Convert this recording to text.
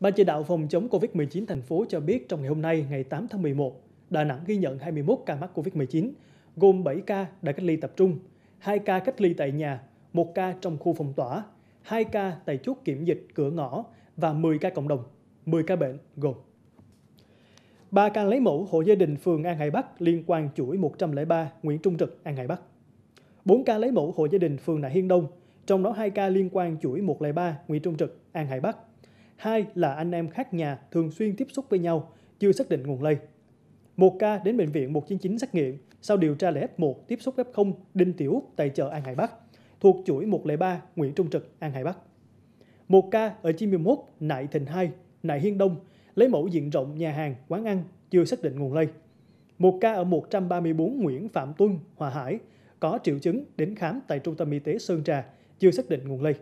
Ban chỉ đạo phòng chống COVID-19 thành phố cho biết trong ngày hôm nay, ngày 8 tháng 11, Đà Nẵng ghi nhận 21 ca mắc COVID-19, gồm 7 ca đã cách ly tập trung, 2 ca cách ly tại nhà, 1 ca trong khu phong tỏa, 2 ca tại chốt kiểm dịch cửa ngõ và 10 ca cộng đồng, 10 ca bệnh gồm 3 ca lấy mẫu hộ gia đình phường An Hải Bắc liên quan chuỗi 103 Nguyễn Trung Trực, An Hải Bắc. 4 ca lấy mẫu hộ gia đình phường Nại Hiên Đông, trong đó 2 ca liên quan chuỗi 103 Nguyễn Trung Trực, An Hải Bắc hai là anh em khác nhà thường xuyên tiếp xúc với nhau, chưa xác định nguồn lây. Một ca đến bệnh viện 199 xét nghiệm, sau điều tra là F1 tiếp xúc F0 Đinh Tiểu tại chợ An Hải Bắc, thuộc chuỗi 103 Nguyễn Trung Trực, An Hải Bắc. Một ca ở 91 Nại Thịnh 2, Nại Hiên Đông, lấy mẫu diện rộng nhà hàng, quán ăn, chưa xác định nguồn lây. Một ca ở 134 Nguyễn Phạm Tuân, Hòa Hải, có triệu chứng đến khám tại Trung tâm Y tế Sơn Trà, chưa xác định nguồn lây.